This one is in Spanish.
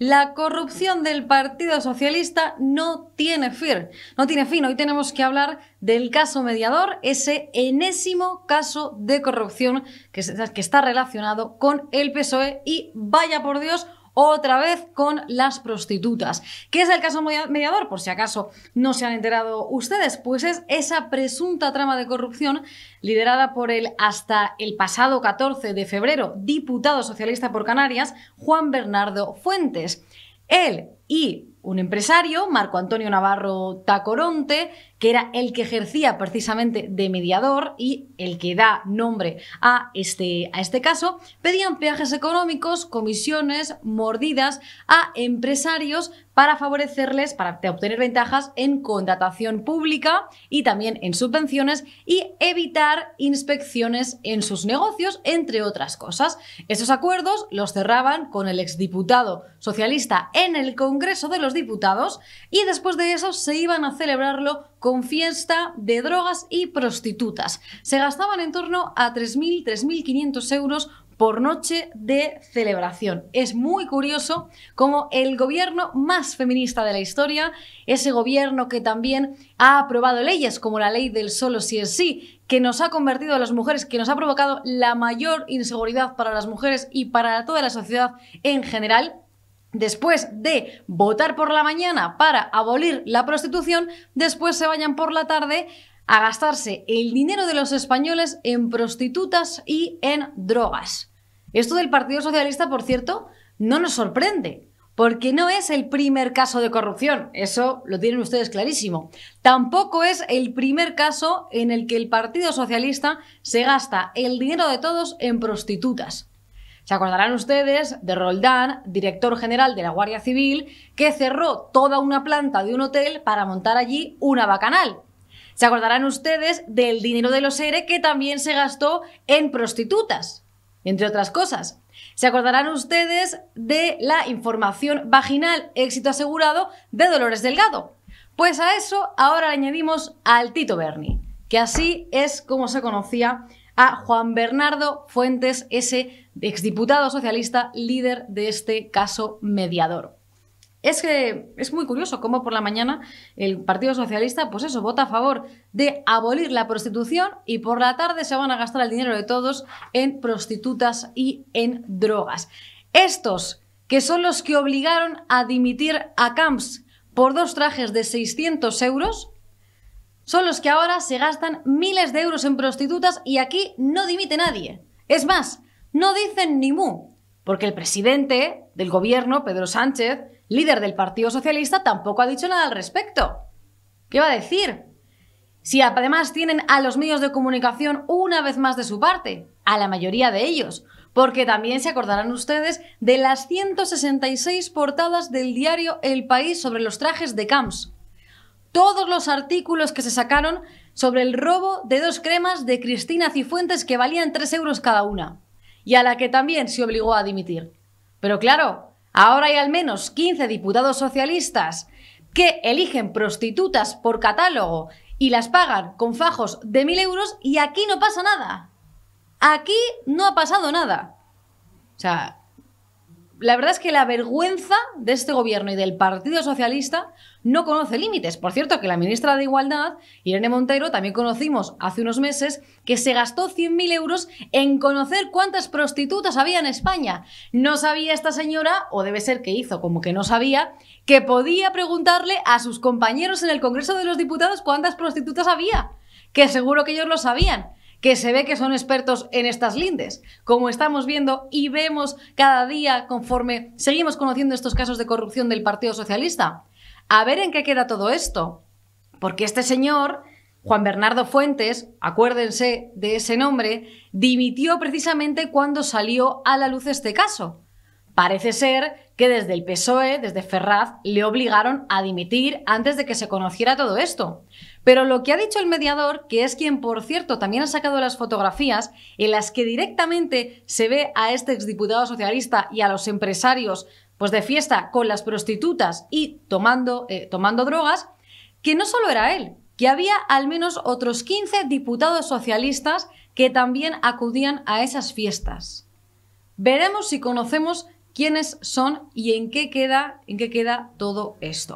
La corrupción del Partido Socialista no tiene fin. No tiene fin. Hoy tenemos que hablar del caso mediador, ese enésimo caso de corrupción que, está relacionado con el PSOE y vaya por Dios, otra vez con las prostitutas. ¿Qué es el caso mediador? Por si acaso no se han enterado ustedes, pues es esa presunta trama de corrupción liderada por el hasta el pasado 14 de febrero diputado socialista por Canarias, Juan Bernardo Fuentes. Él y un empresario, Marco Antonio Navarro Tacoronte, que era el que ejercía precisamente de mediador y el que da nombre a este, a este caso, pedían peajes económicos, comisiones, mordidas a empresarios para favorecerles, para obtener ventajas en contratación pública y también en subvenciones y evitar inspecciones en sus negocios, entre otras cosas. Esos acuerdos los cerraban con el exdiputado socialista en el Congreso, Congreso de los Diputados y después de eso se iban a celebrarlo con fiesta de drogas y prostitutas. Se gastaban en torno a 3.000, 3.500 euros por noche de celebración. Es muy curioso cómo el gobierno más feminista de la historia, ese gobierno que también ha aprobado leyes como la ley del solo si es sí, que nos ha convertido a las mujeres, que nos ha provocado la mayor inseguridad para las mujeres y para toda la sociedad en general, después de votar por la mañana para abolir la prostitución, después se vayan por la tarde a gastarse el dinero de los españoles en prostitutas y en drogas. Esto del Partido Socialista, por cierto, no nos sorprende, porque no es el primer caso de corrupción, eso lo tienen ustedes clarísimo. Tampoco es el primer caso en el que el Partido Socialista se gasta el dinero de todos en prostitutas. Se acordarán ustedes de Roldán, director general de la Guardia Civil, que cerró toda una planta de un hotel para montar allí una bacanal. Se acordarán ustedes del dinero de los ERE que también se gastó en prostitutas, entre otras cosas. Se acordarán ustedes de la información vaginal éxito asegurado de Dolores Delgado. Pues a eso ahora añadimos al Tito Berni, que así es como se conocía a Juan Bernardo Fuentes, ese exdiputado socialista, líder de este caso mediador. Es que es muy curioso cómo por la mañana el Partido Socialista, pues eso, vota a favor de abolir la prostitución y por la tarde se van a gastar el dinero de todos en prostitutas y en drogas. Estos, que son los que obligaron a dimitir a Camps por dos trajes de 600 euros, son los que ahora se gastan miles de euros en prostitutas y aquí no dimite nadie. Es más, no dicen ni mu, porque el presidente del gobierno, Pedro Sánchez, líder del Partido Socialista, tampoco ha dicho nada al respecto. ¿Qué va a decir? Si además tienen a los medios de comunicación una vez más de su parte, a la mayoría de ellos, porque también se acordarán ustedes de las 166 portadas del diario El País sobre los trajes de Camps todos los artículos que se sacaron sobre el robo de dos cremas de Cristina Cifuentes que valían 3 euros cada una, y a la que también se obligó a dimitir. Pero claro, ahora hay al menos 15 diputados socialistas que eligen prostitutas por catálogo y las pagan con fajos de 1.000 euros y aquí no pasa nada. Aquí no ha pasado nada. O sea, la verdad es que la vergüenza de este gobierno y del Partido Socialista no conoce límites. Por cierto, que la ministra de Igualdad, Irene Montero, también conocimos hace unos meses que se gastó 100.000 euros en conocer cuántas prostitutas había en España. No sabía esta señora, o debe ser que hizo como que no sabía, que podía preguntarle a sus compañeros en el Congreso de los Diputados cuántas prostitutas había, que seguro que ellos lo sabían que se ve que son expertos en estas lindes, como estamos viendo y vemos cada día conforme seguimos conociendo estos casos de corrupción del Partido Socialista. A ver en qué queda todo esto, porque este señor, Juan Bernardo Fuentes, acuérdense de ese nombre, dimitió precisamente cuando salió a la luz este caso. Parece ser que desde el PSOE, desde Ferraz, le obligaron a dimitir antes de que se conociera todo esto. Pero lo que ha dicho el mediador, que es quien, por cierto, también ha sacado las fotografías en las que directamente se ve a este exdiputado socialista y a los empresarios pues de fiesta con las prostitutas y tomando, eh, tomando drogas, que no solo era él, que había al menos otros 15 diputados socialistas que también acudían a esas fiestas. Veremos si conocemos quiénes son y en qué queda, en qué queda todo esto.